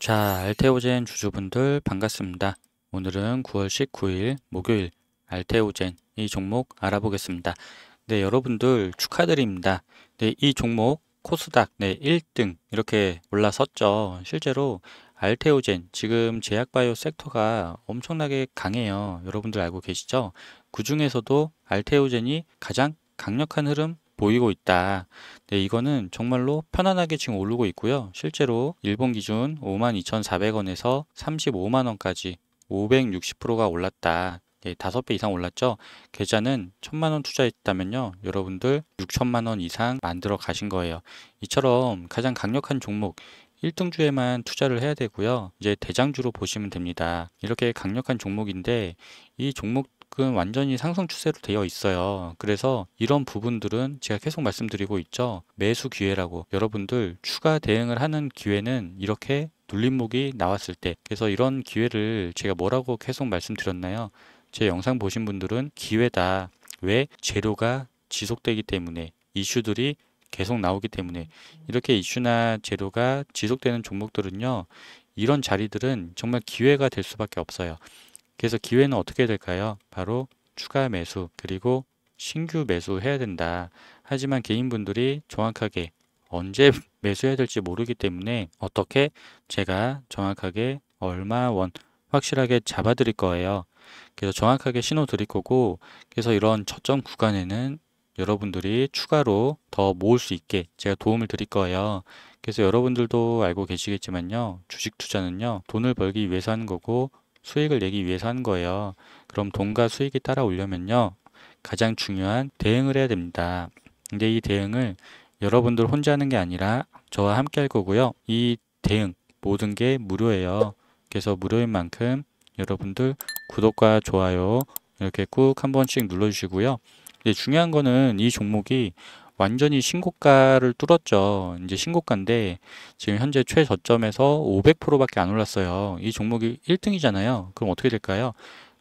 자, 알테오젠 주주분들 반갑습니다. 오늘은 9월 19일 목요일 알테오젠 이 종목 알아보겠습니다. 네, 여러분들 축하드립니다. 네, 이 종목 코스닥 네, 1등 이렇게 올라섰죠. 실제로 알테오젠 지금 제약바이오 섹터가 엄청나게 강해요. 여러분들 알고 계시죠? 그 중에서도 알테오젠이 가장 강력한 흐름 보이고 있다. 네, 이거는 정말로 편안하게 지금 오르고 있고요. 실제로 일본 기준 52,400원에서 35만원까지 560%가 올랐다. 예, 5배 이상 올랐죠. 계좌는 천만 원 투자했다면요. 여러분들 6천만 원 이상 만들어 가신 거예요. 이처럼 가장 강력한 종목 1등주에만 투자를 해야 되고요. 이제 대장주로 보시면 됩니다. 이렇게 강력한 종목인데 이 종목 지금 완전히 상승 추세로 되어 있어요. 그래서 이런 부분들은 제가 계속 말씀드리고 있죠. 매수 기회라고 여러분들 추가 대응을 하는 기회는 이렇게 눌림목이 나왔을 때 그래서 이런 기회를 제가 뭐라고 계속 말씀드렸나요? 제 영상 보신 분들은 기회다. 왜? 재료가 지속되기 때문에 이슈들이 계속 나오기 때문에 이렇게 이슈나 재료가 지속되는 종목들은요 이런 자리들은 정말 기회가 될 수밖에 없어요 그래서 기회는 어떻게 될까요? 바로 추가 매수 그리고 신규 매수해야 된다. 하지만 개인분들이 정확하게 언제 매수해야 될지 모르기 때문에 어떻게 제가 정확하게 얼마 원 확실하게 잡아 드릴 거예요. 그래서 정확하게 신호 드릴 거고 그래서 이런 저점 구간에는 여러분들이 추가로 더 모을 수 있게 제가 도움을 드릴 거예요. 그래서 여러분들도 알고 계시겠지만요. 주식 투자는요. 돈을 벌기 위해서 하는 거고 수익을 내기 위해서 하는 거예요. 그럼 돈과 수익이 따라오려면요. 가장 중요한 대응을 해야 됩니다. 근데 이 대응을 여러분들 혼자 하는 게 아니라 저와 함께 할 거고요. 이 대응 모든 게 무료예요. 그래서 무료인 만큼 여러분들 구독과 좋아요 이렇게 꾹한 번씩 눌러주시고요. 이제 중요한 거는 이 종목이 완전히 신고가를 뚫었죠. 이제 신고가인데 지금 현재 최저점에서 500%밖에 안 올랐어요. 이 종목이 1등이잖아요. 그럼 어떻게 될까요?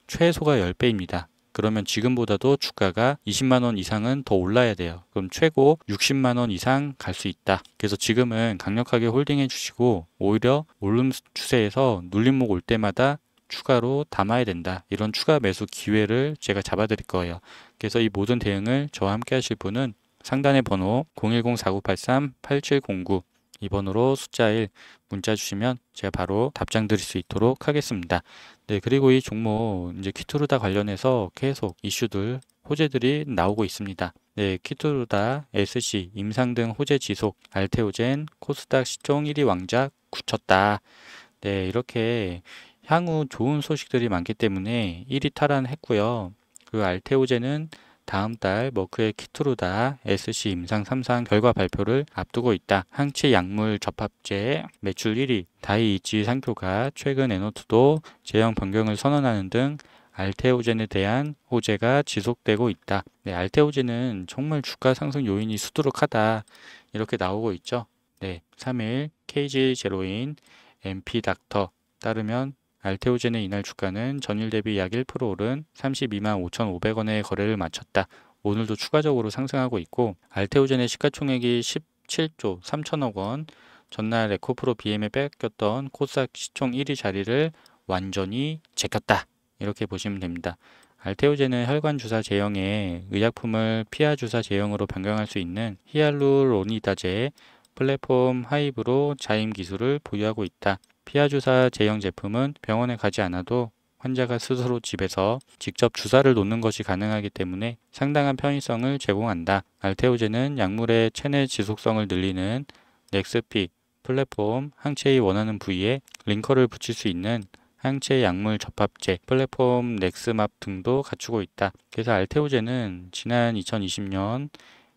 최소가 10배입니다. 그러면 지금보다도 주가가 20만원 이상은 더 올라야 돼요. 그럼 최고 60만원 이상 갈 수 있다. 그래서 지금은 강력하게 홀딩해 주시고 오히려 올름 추세에서 눌림목 올 때마다 추가로 담아야 된다. 이런 추가 매수 기회를 제가 잡아드릴 거예요. 그래서 이 모든 대응을 저와 함께 하실 분은 상단의 번호 010-4983-8709 이번호로 숫자 1 문자 주시면 제가 바로 답장 드릴 수 있도록 하겠습니다. 네, 그리고 이 종목 이제 키투르다 관련해서 계속 이슈들 호재들이 나오고 있습니다. 네, 키투르다, SC, 임상 등 호재 지속, 알테오젠, 코스닥 시총 1위 왕자 굳혔다. 네, 이렇게 향후 좋은 소식들이 많기 때문에 1위 탈환했고요. 그 알테오젠은 다음 달 머크의 키트로다 SC 임상 3상 결과 발표를 앞두고 있다. 항체 약물 접합제 매출 1위 다이이치 상표가 최근 에노트도 제형 변경을 선언하는 등 알테오젠에 대한 호재가 지속되고 있다. 네, 알테오젠은 정말 주가 상승 요인이 수두룩하다. 이렇게 나오고 있죠. 네, 3일 KG 제로인 MP 닥터 따르면 알테오젠의 이날 주가는 전일 대비 약 1% 오른 32만 5,500원의 거래를 마쳤다. 오늘도 추가적으로 상승하고 있고 알테오젠의 시가총액이 17조 3천억 원, 전날 에코프로 BM에 뺏겼던 코스닥 시총 1위 자리를 완전히 제꼈다. 이렇게 보시면 됩니다. 알테오젠은 혈관 주사 제형에 의약품을 피하 주사 제형으로 변경할 수 있는 히알루로니다제 플랫폼 하이브로 자임 기술을 보유하고 있다. 피하 주사 제형 제품은 병원에 가지 않아도 환자가 스스로 집에서 직접 주사를 놓는 것이 가능하기 때문에 상당한 편의성을 제공한다. 알테오제는 약물의 체내 지속성을 늘리는 넥스피 플랫폼 항체의 원하는 부위에 링커를 붙일 수 있는 항체 약물 접합제, 플랫폼 넥스맙 등도 갖추고 있다. 그래서 알테오제는 지난 2020년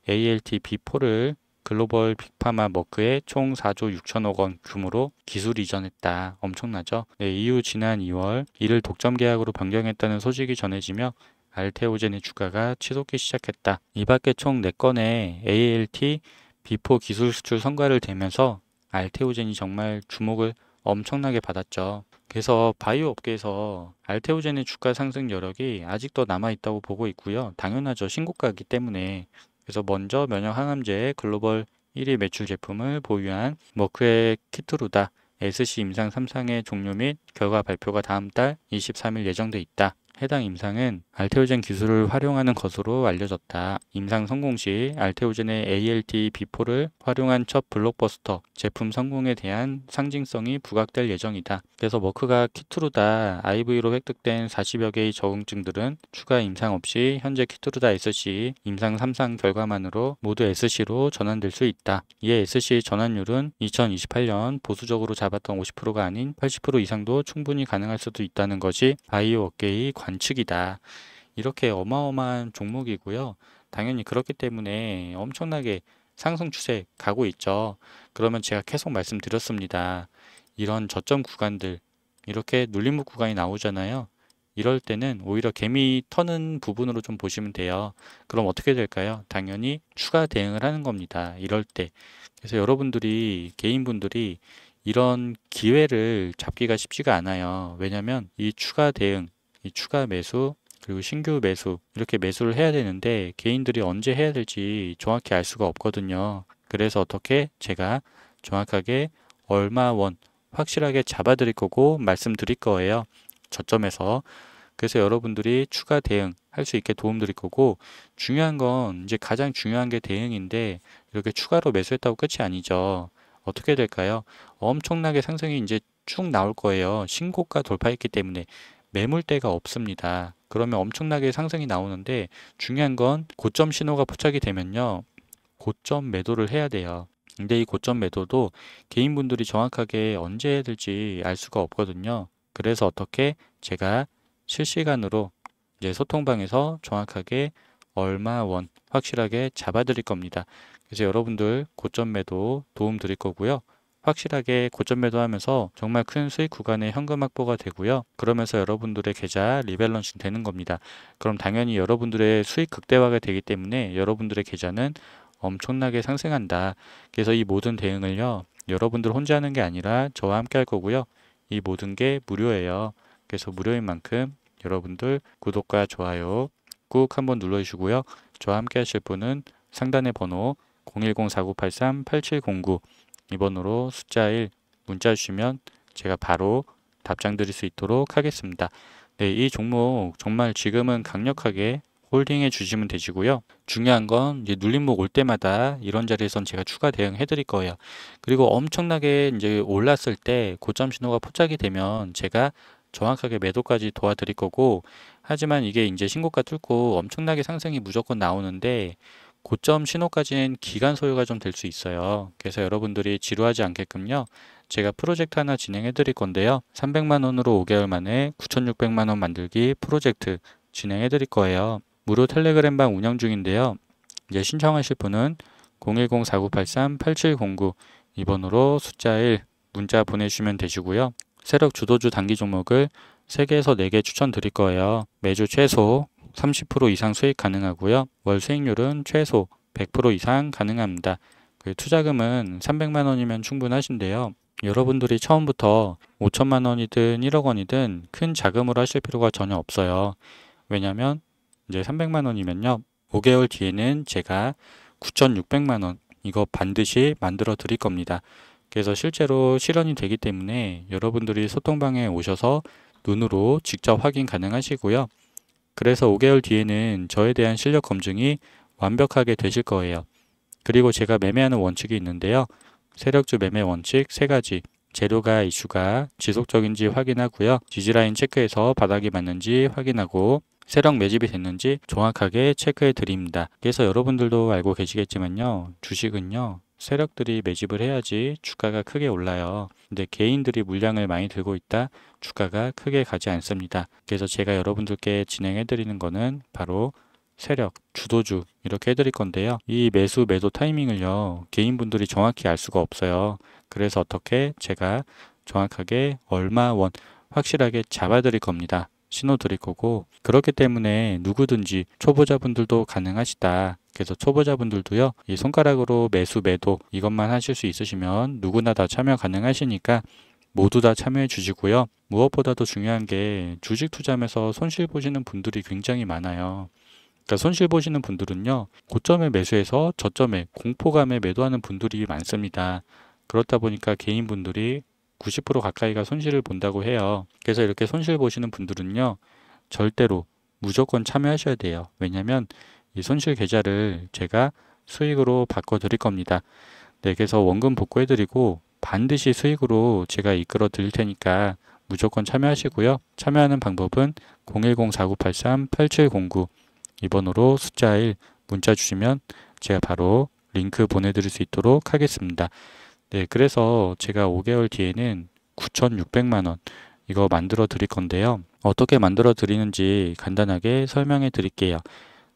ALT B4를 글로벌 빅파마 머크에 총 4조 6천억 원 규모로 기술 이전했다. 엄청나죠? 네, 이후 지난 2월 이를 독점 계약으로 변경했다는 소식이 전해지며 알테오젠의 주가가 치솟기 시작했다. 이 밖에 총 4건의 ALT 비포 기술 수출 성과를 대면서 알테오젠이 정말 주목을 엄청나게 받았죠. 그래서 바이오 업계에서 알테오젠의 주가 상승 여력이 아직도 남아 있다고 보고 있고요. 당연하죠. 신고가이기 때문에 그래서 먼저 면역 항암제 의 글로벌 1위 매출 제품을 보유한 머크의 키트루다 SC 임상 3상의 종료 및 결과 발표가 다음 달 23일 예정돼 있다. 해당 임상은 알테오젠 기술을 활용하는 것으로 알려졌다. 임상 성공 시 알테오젠의 ALT-B4를 활용한 첫 블록버스터 제품 성공에 대한 상징성이 부각될 예정이다. 그래서 머크가 키트루다 IV로 획득된 40여 개의 적응증들은 추가 임상 없이 현재 키트루다 SC 임상 3상 결과만으로 모두 SC로 전환될 수 있다. 이에 SC 전환율은 2028년 보수적으로 잡았던 50%가 아닌 80% 이상도 충분히 가능할 수도 있다는 것이 바이오 업계의 관 단축이다. 이렇게 어마어마한 종목이고요. 당연히 그렇기 때문에 엄청나게 상승 추세 가고 있죠. 그러면 제가 계속 말씀드렸습니다. 이런 저점 구간들 이렇게 눌림목 구간이 나오잖아요. 이럴 때는 오히려 개미 터는 부분으로 좀 보시면 돼요. 그럼 어떻게 될까요? 당연히 추가 대응을 하는 겁니다. 이럴 때. 그래서 여러분들이 개인분들이 이런 기회를 잡기가 쉽지가 않아요. 왜냐면 이 추가 대응 이 추가 매수 그리고 신규 매수 이렇게 매수를 해야 되는데 개인들이 언제 해야 될지 정확히 알 수가 없거든요. 그래서 어떻게 제가 정확하게 얼마 원 확실하게 잡아 드릴 거고 말씀드릴 거예요. 저점에서 그래서 여러분들이 추가 대응 할 수 있게 도움 드릴 거고 중요한 건 이제 가장 중요한 게 대응인데 이렇게 추가로 매수했다고 끝이 아니죠. 어떻게 될까요? 엄청나게 상승이 이제 쭉 나올 거예요. 신고가 돌파했기 때문에 매물대가 없습니다. 그러면 엄청나게 상승이 나오는데 중요한 건 고점 신호가 포착이 되면요. 고점 매도를 해야 돼요. 근데 이 고점 매도도 개인분들이 정확하게 언제 해야 될지 알 수가 없거든요. 그래서 어떻게 제가 실시간으로 이제 소통방에서 정확하게 얼마 원 확실하게 잡아드릴 겁니다. 그래서 여러분들 고점 매도 도움 드릴 거고요. 확실하게 고점 매도하면서 정말 큰 수익 구간의 현금 확보가 되고요. 그러면서 여러분들의 계좌 리밸런싱 되는 겁니다. 그럼 당연히 여러분들의 수익 극대화가 되기 때문에 여러분들의 계좌는 엄청나게 상승한다. 그래서 이 모든 대응을요. 여러분들 혼자 하는 게 아니라 저와 함께 할 거고요. 이 모든 게 무료예요. 그래서 무료인 만큼 여러분들 구독과 좋아요 꾹 한번 눌러주시고요. 저와 함께 하실 분은 상단의 번호 010-4983-8709 2번으로 숫자 1 문자 주시면 제가 바로 답장 드릴 수 있도록 하겠습니다. 네, 이 종목 정말 지금은 강력하게 홀딩해 주시면 되시고요. 중요한 건 이제 눌림목 올 때마다 이런 자리에선 제가 추가 대응해 드릴 거예요. 그리고 엄청나게 이제 올랐을 때 고점 신호가 포착이 되면 제가 정확하게 매도까지 도와드릴 거고 하지만 이게 이제 신고가 뚫고 엄청나게 상승이 무조건 나오는데 고점 신호까지는 기간 소요가 좀 될 수 있어요. 그래서 여러분들이 지루하지 않게끔요. 제가 프로젝트 하나 진행해 드릴 건데요. 300만 원으로 5개월 만에 9,600만 원 만들기 프로젝트 진행해 드릴 거예요. 무료 텔레그램 방 운영 중인데요. 이제 신청하실 분은 010-4983-8709 이번으로 숫자 1 문자 보내주시면 되시고요. 세력 주도주 단기 종목을 3개에서 4개 추천드릴 거예요. 매주 최소 30% 이상 수익 가능하고요. 월 수익률은 최소 100% 이상 가능합니다. 그 투자금은 300만 원이면 충분하신데요. 여러분들이 처음부터 5천만 원이든 1억 원이든 큰 자금으로 하실 필요가 전혀 없어요. 왜냐면 이제 300만 원이면요. 5개월 뒤에는 제가 9,600만 원 이거 반드시 만들어 드릴 겁니다. 그래서 실제로 실현이 되기 때문에 여러분들이 소통방에 오셔서 눈으로 직접 확인 가능하시고요. 그래서 5개월 뒤에는 저에 대한 실력 검증이 완벽하게 되실 거예요. 그리고 제가 매매하는 원칙이 있는데요. 세력주 매매 원칙 3가지, 재료가 이슈가 지속적인지 확인하고요. 지지라인 체크해서 바닥이 맞는지 확인하고 세력 매집이 됐는지 정확하게 체크해 드립니다. 그래서 여러분들도 알고 계시겠지만요. 주식은요. 세력들이 매집을 해야지 주가가 크게 올라요. 근데 개인들이 물량을 많이 들고 있다 주가가 크게 가지 않습니다. 그래서 제가 여러분들께 진행해 드리는 거는 바로 세력, 주도주 이렇게 해드릴 건데요. 이 매수 매도 타이밍을요. 개인분들이 정확히 알 수가 없어요. 그래서 어떻게 제가 정확하게 얼마 원 확실하게 잡아드릴 겁니다. 신호 드릴 거고 그렇기 때문에 누구든지 초보자분들도 가능하시다. 그래서 초보자분들도요 이 손가락으로 매수 매도 이것만 하실 수 있으시면 누구나 다 참여 가능하시니까 모두 다 참여해 주시고요 무엇보다도 중요한 게 주식 투자하면서 손실 보시는 분들이 굉장히 많아요 그러니까 손실 보시는 분들은요 고점에 매수해서 저점에 공포감에 매도하는 분들이 많습니다 그렇다 보니까 개인분들이 90% 가까이가 손실을 본다고 해요 그래서 이렇게 손실 보시는 분들은요 절대로 무조건 참여하셔야 돼요 왜냐면 하이 손실 계좌를 제가 수익으로 바꿔 드릴 겁니다. 네, 그래서 원금 복구해 드리고 반드시 수익으로 제가 이끌어 드릴 테니까 무조건 참여하시고요. 참여하는 방법은 010-4983-8709 이번호로 숫자 1 문자 주시면 제가 바로 링크 보내드릴 수 있도록 하겠습니다. 네, 그래서 제가 5개월 뒤에는 9,600만원 이거 만들어 드릴 건데요. 어떻게 만들어 드리는지 간단하게 설명해 드릴게요.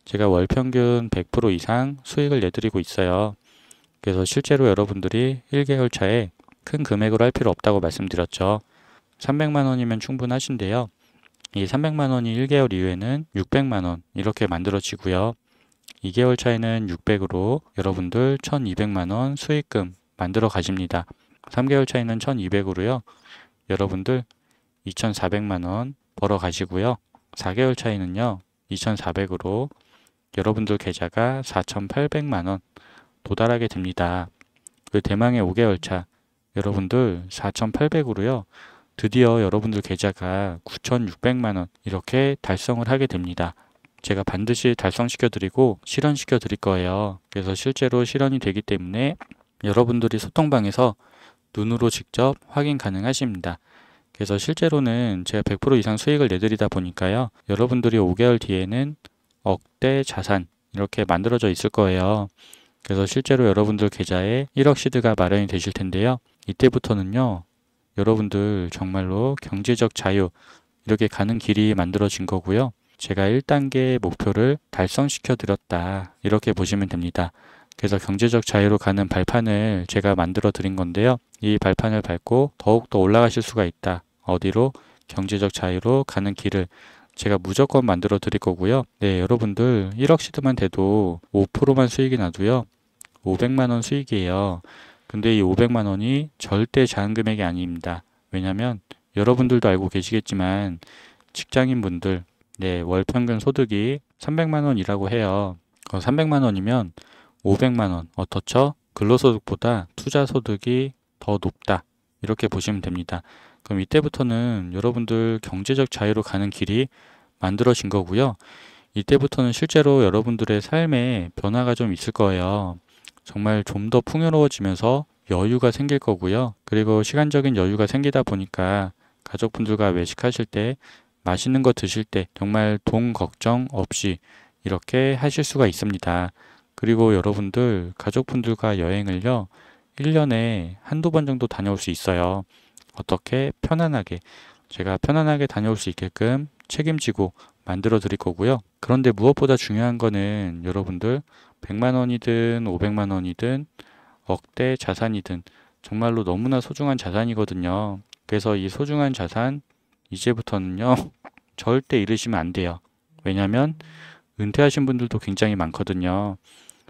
제가 월 평균 100% 이상 수익을 내드리고 있어요. 그래서 실제로 여러분들이 1개월 차에 큰 금액으로 할 필요 없다고 말씀드렸죠. 300만 원이면 충분하신데요. 이 300만 원이 1개월 이후에는 600만 원 이렇게 만들어지고요. 2개월 차에는 600으로 여러분들 1200만 원 수익금 만들어 가십니다. 3개월 차에는 1200으로요. 여러분들 2400만 원 벌어 가시고요. 4개월 차에는요. 2400으로 여러분들 계좌가 4,800만 원 도달하게 됩니다. 그 대망의 5개월 차 여러분들 4,800으로요. 드디어 여러분들 계좌가 9,600만 원 이렇게 달성을 하게 됩니다. 제가 반드시 달성시켜 드리고 실현시켜 드릴 거예요. 그래서 실제로 실현이 되기 때문에 여러분들이 소통방에서 눈으로 직접 확인 가능하십니다. 그래서 실제로는 제가 100% 이상 수익을 내드리다 보니까요. 여러분들이 5개월 뒤에는 억대 자산 이렇게 만들어져 있을 거예요. 그래서 실제로 여러분들 계좌에 1억 시드가 마련이 되실 텐데요. 이때부터는요. 여러분들 정말로 경제적 자유 이렇게 가는 길이 만들어진 거고요. 제가 1단계 목표를 달성시켜 드렸다 이렇게 보시면 됩니다. 그래서 경제적 자유로 가는 발판을 제가 만들어 드린 건데요. 이 발판을 밟고 더욱더 올라가실 수가 있다. 어디로? 경제적 자유로 가는 길을 제가 무조건 만들어 드릴 거고요. 네, 여러분들 1억 시드만 돼도 5%만 수익이 나도요. 500만 원 수익이에요. 근데 이 500만 원이 절대 작은 금액이 아닙니다. 왜냐면 여러분들도 알고 계시겠지만 직장인분들 네, 월 평균 소득이 300만 원이라고 해요. 300만 어, 원이면 500만 원 어떻죠? 근로소득보다 투자소득이 더 높다. 이렇게 보시면 됩니다. 그럼 이때부터는 여러분들 경제적 자유로 가는 길이 만들어진 거고요. 이때부터는 실제로 여러분들의 삶에 변화가 좀 있을 거예요. 정말 좀 더 풍요로워지면서 여유가 생길 거고요. 그리고 시간적인 여유가 생기다 보니까 가족분들과 외식하실 때 맛있는 거 드실 때 정말 돈 걱정 없이 이렇게 하실 수가 있습니다. 그리고 여러분들 가족분들과 여행을요. 1년에 한두 번 정도 다녀올 수 있어요. 어떻게 편안하게 제가 편안하게 다녀올 수 있게끔 책임지고 만들어 드릴 거고요. 그런데 무엇보다 중요한 거는 여러분들 100만 원이든 500만 원이든 억대 자산이든 정말로 너무나 소중한 자산이거든요. 그래서 이 소중한 자산 이제부터는요. 절대 잃으시면 안 돼요. 왜냐면 은퇴하신 분들도 굉장히 많거든요.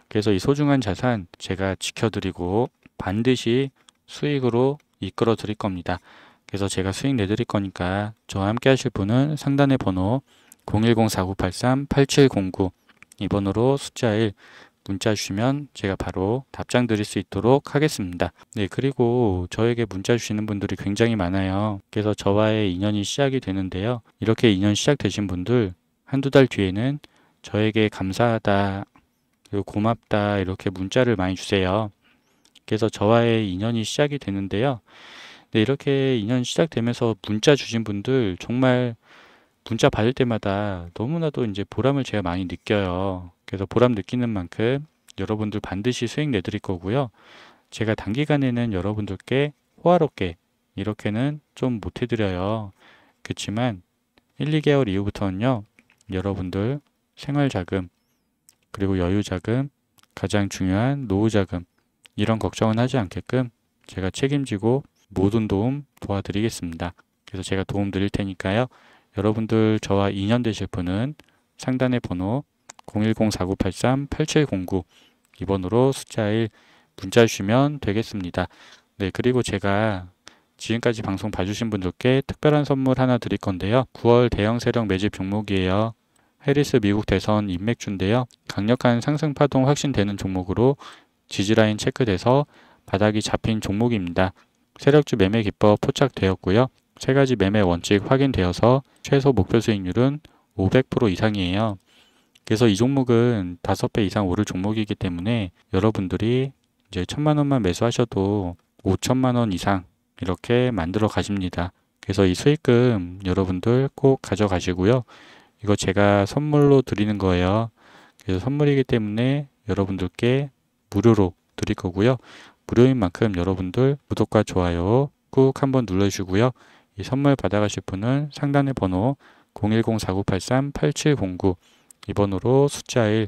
그래서 이 소중한 자산 제가 지켜드리고 반드시 수익으로 이끌어 드릴 겁니다. 그래서 제가 수익 내드릴 거니까 저와 함께 하실 분은 상단의 번호 010-4983-8709 이 번호로 숫자 1 문자 주시면 제가 바로 답장 드릴 수 있도록 하겠습니다. 네, 그리고 저에게 문자 주시는 분들이 굉장히 많아요. 그래서 저와의 인연이 시작이 되는데요. 이렇게 인연 시작되신 분들 한두 달 뒤에는 저에게 감사하다, 그리고 고맙다 이렇게 문자를 많이 주세요. 그래서 저와의 인연이 시작이 되는데요. 네, 이렇게 인연 시작되면서 문자 주신 분들 정말 문자 받을 때마다 너무나도 이제 보람을 제가 많이 느껴요. 그래서 보람 느끼는 만큼 여러분들 반드시 수익 내드릴 거고요. 제가 단기간에는 여러분들께 호화롭게 이렇게는 좀 못해드려요. 그렇지만 1, 2개월 이후부터는요. 여러분들 생활자금 그리고 여유자금 가장 중요한 노후자금 이런 걱정은 하지 않게끔 제가 책임지고 모든 도움 도와드리겠습니다. 그래서 제가 도움 드릴 테니까요. 여러분들 저와 인연 되실 분은 상단의 번호 010-4983-8709 이번으로 숫자 1 문자 주시면 되겠습니다. 네, 그리고 제가 지금까지 방송 봐주신 분들께 특별한 선물 하나 드릴 건데요. 9월 대형 세력 매집 종목이에요. 해리스 미국 대선 인맥주인데요. 강력한 상승 파동 확신되는 종목으로 지지라인 체크돼서 바닥이 잡힌 종목입니다. 세력주 매매 기법 포착되었고요. 세 가지 매매 원칙 확인되어서 최소 목표 수익률은 500% 이상이에요. 그래서 이 종목은 5배 이상 오를 종목이기 때문에 여러분들이 이제 천만 원만 매수하셔도 5천만 원 이상 이렇게 만들어 가십니다. 그래서 이 수익금 여러분들 꼭 가져가시고요. 이거 제가 선물로 드리는 거예요. 그래서 선물이기 때문에 여러분들께 무료로 드릴 거고요. 무료인 만큼 여러분들 구독과 좋아요 꾹 한번 눌러주시고요. 이 선물 받아가실 분은 상단의 번호 010-4983-8709 이 번호로 숫자 1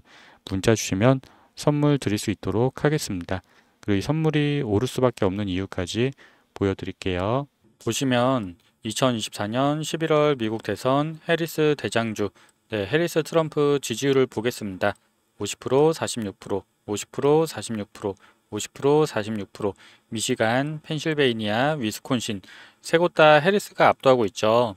문자 주시면 선물 드릴 수 있도록 하겠습니다. 그리고 이 선물이 오를 수밖에 없는 이유까지 보여드릴게요. 보시면 2024년 11월 미국 대선 해리스 대장주, 네, 해리스 트럼프 지지율을 보겠습니다. 50%, 46%. 50%, 46%, 50%, 46%, 미시간, 펜실베이니아, 위스콘신 세 곳 다 해리스가 압도하고 있죠.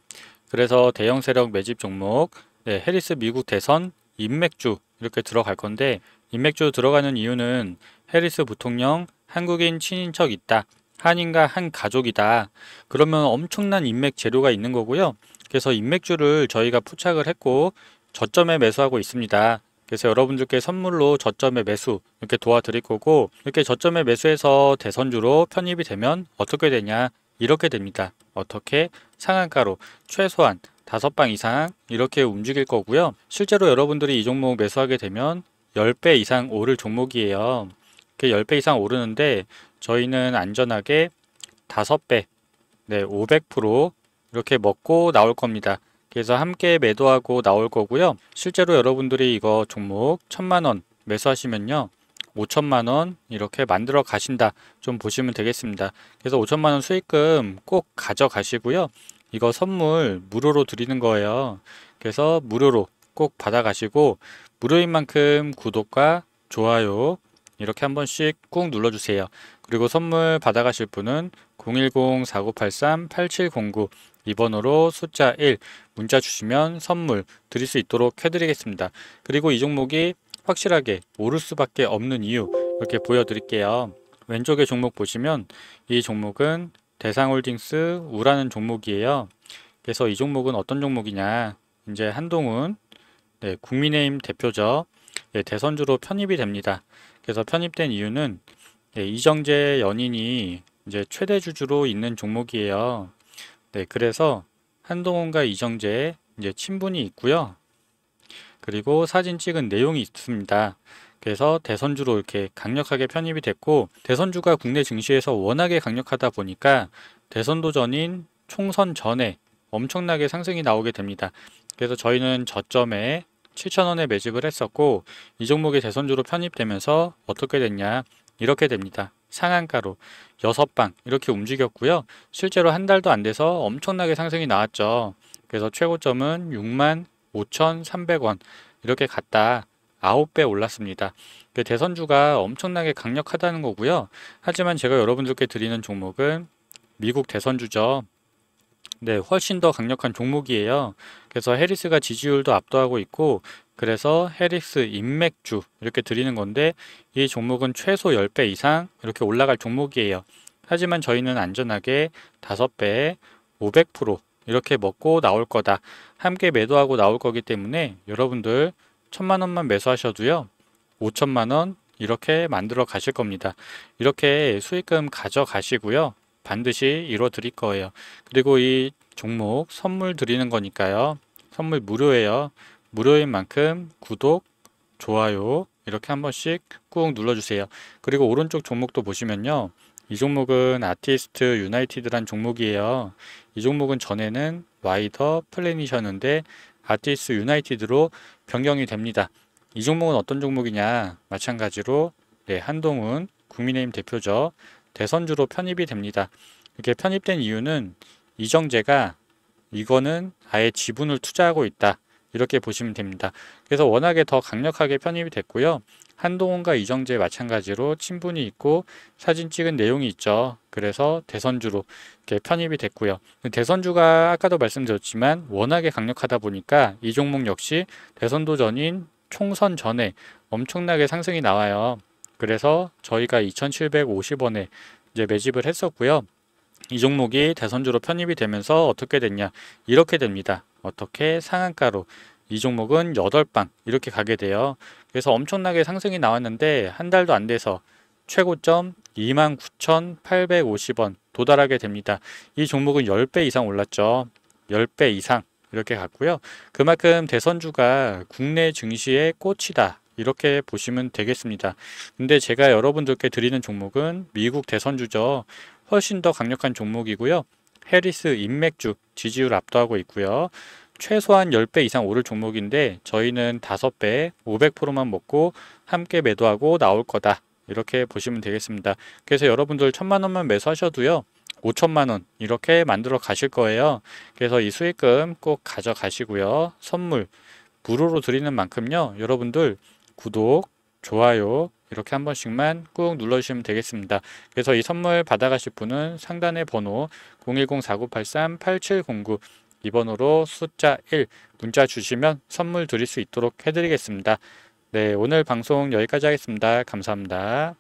그래서 대형 세력 매집 종목, 네, 해리스 미국 대선, 인맥주 이렇게 들어갈 건데 인맥주 들어가는 이유는 해리스 부통령 한국인 친인척 있다. 한인과 한 가족이다. 그러면 엄청난 인맥 재료가 있는 거고요. 그래서 인맥주를 저희가 포착을 했고 저점에 매수하고 있습니다. 그래서 여러분들께 선물로 저점의 매수 이렇게 도와드릴 거고 이렇게 저점의 매수에서 대선주로 편입이 되면 어떻게 되냐 이렇게 됩니다. 어떻게 상한가로 최소한 다섯 방 이상 이렇게 움직일 거고요. 실제로 여러분들이 이 종목 매수하게 되면 10배 이상 오를 종목이에요. 그 10배 이상 오르는데 저희는 안전하게 5배, 네, 500% 이렇게 먹고 나올 겁니다. 그래서 함께 매도하고 나올 거고요. 실제로 여러분들이 이거 종목 천만원 매수하시면요. 5천만원 이렇게 만들어 가신다 좀 보시면 되겠습니다. 그래서 5천만원 수익금 꼭 가져가시고요. 이거 선물 무료로 드리는 거예요. 그래서 무료로 꼭 받아가시고 무료인 만큼 구독과 좋아요 이렇게 한 번씩 꾹 눌러주세요. 그리고 선물 받아가실 분은 010-4983-8709 2번으로 숫자 1 문자 주시면 선물 드릴 수 있도록 해드리겠습니다. 그리고 이 종목이 확실하게 오를 수밖에 없는 이유 이렇게 보여드릴게요. 왼쪽에 종목 보시면 이 종목은 대상홀딩스 우라는 종목이에요. 그래서 이 종목은 어떤 종목이냐 이제 한동훈 네, 국민의힘 대표죠. 예, 대선주로 편입이 됩니다. 그래서 편입된 이유는 네, 이정재 연인이 이제 최대 주주로 있는 종목이에요. 네, 그래서 한동훈과 이정재 이제 친분이 있고요. 그리고 사진 찍은 내용이 있습니다. 그래서 대선주로 이렇게 강력하게 편입이 됐고 대선주가 국내 증시에서 워낙에 강력하다 보니까 대선 도전인 총선 전에 엄청나게 상승이 나오게 됩니다. 그래서 저희는 저점에 7,000원에 매집을 했었고 이 종목이 대선주로 편입되면서 어떻게 됐냐 이렇게 됩니다. 상한가로 6방 이렇게 움직였고요. 실제로 한 달도 안 돼서 엄청나게 상승이 나왔죠. 그래서 최고점은 6만 5,300원 이렇게 갔다 9배 올랐습니다. 그 대선주가 엄청나게 강력하다는 거고요. 하지만 제가 여러분들께 드리는 종목은 미국 대선주죠. 네, 훨씬 더 강력한 종목이에요. 그래서 해리스가 지지율도 압도하고 있고 그래서 해리스 인맥주 이렇게 드리는 건데 이 종목은 최소 10배 이상 이렇게 올라갈 종목이에요. 하지만 저희는 안전하게 5배, 500% 이렇게 먹고 나올 거다. 함께 매도하고 나올 거기 때문에 여러분들 천만 원만 매수하셔도요. 5천만 원 이렇게 만들어 가실 겁니다. 이렇게 수익금 가져가시고요. 반드시 이뤄 드릴 거예요. 그리고 이 종목 선물 드리는 거니까요. 선물 무료예요. 무료인 만큼 구독, 좋아요 이렇게 한 번씩 꾹 눌러주세요. 그리고 오른쪽 종목도 보시면요. 이 종목은 아티스트 유나이티드란 종목이에요. 이 종목은 전에는 와이더 플래닛이었는데 아티스트 유나이티드로 변경이 됩니다. 이 종목은 어떤 종목이냐 마찬가지로 네, 한동훈 국민의힘 대표죠. 대선주로 편입이 됩니다. 이게 렇 편입된 이유는 이정재가 이거는 아예 지분을 투자하고 있다. 이렇게 보시면 됩니다. 그래서 워낙에 더 강력하게 편입이 됐고요. 한동훈과 이정재 마찬가지로 친분이 있고 사진 찍은 내용이 있죠. 그래서 대선주로 이렇게 편입이 됐고요. 대선주가 아까도 말씀드렸지만 워낙에 강력하다 보니까 이 종목 역시 대선 도전인 총선 전에 엄청나게 상승이 나와요. 그래서 저희가 2,750원에 이제 매집을 했었고요. 이 종목이 대선주로 편입이 되면서 어떻게 됐냐 이렇게 됩니다. 어떻게 상한가로 이 종목은 8방 이렇게 가게 돼요. 그래서 엄청나게 상승이 나왔는데 한 달도 안 돼서 최고점 29,850원 도달하게 됩니다. 이 종목은 10배 이상 올랐죠. 10배 이상 이렇게 갔고요. 그만큼 대선주가 국내 증시의 꽃이다 이렇게 보시면 되겠습니다. 근데 제가 여러분들께 드리는 종목은 미국 대선주죠. 훨씬 더 강력한 종목이고요. 해리스 인맥주 지지율 압도하고 있고요. 최소한 10배 이상 오를 종목인데 저희는 5배 500%만 먹고 함께 매도하고 나올 거다. 이렇게 보시면 되겠습니다. 그래서 여러분들 천만 원만 매수하셔도요. 5천만 원 이렇게 만들어 가실 거예요. 그래서 이 수익금 꼭 가져가시고요. 선물 무료로 드리는 만큼요. 여러분들 구독, 좋아요 이렇게 한 번씩만 꾹 눌러주시면 되겠습니다. 그래서 이 선물 받아가실 분은 상단의 번호 010-4983-8709 2번으로 숫자 1 문자 주시면 선물 드릴 수 있도록 해드리겠습니다. 네, 오늘 방송 여기까지 하겠습니다. 감사합니다.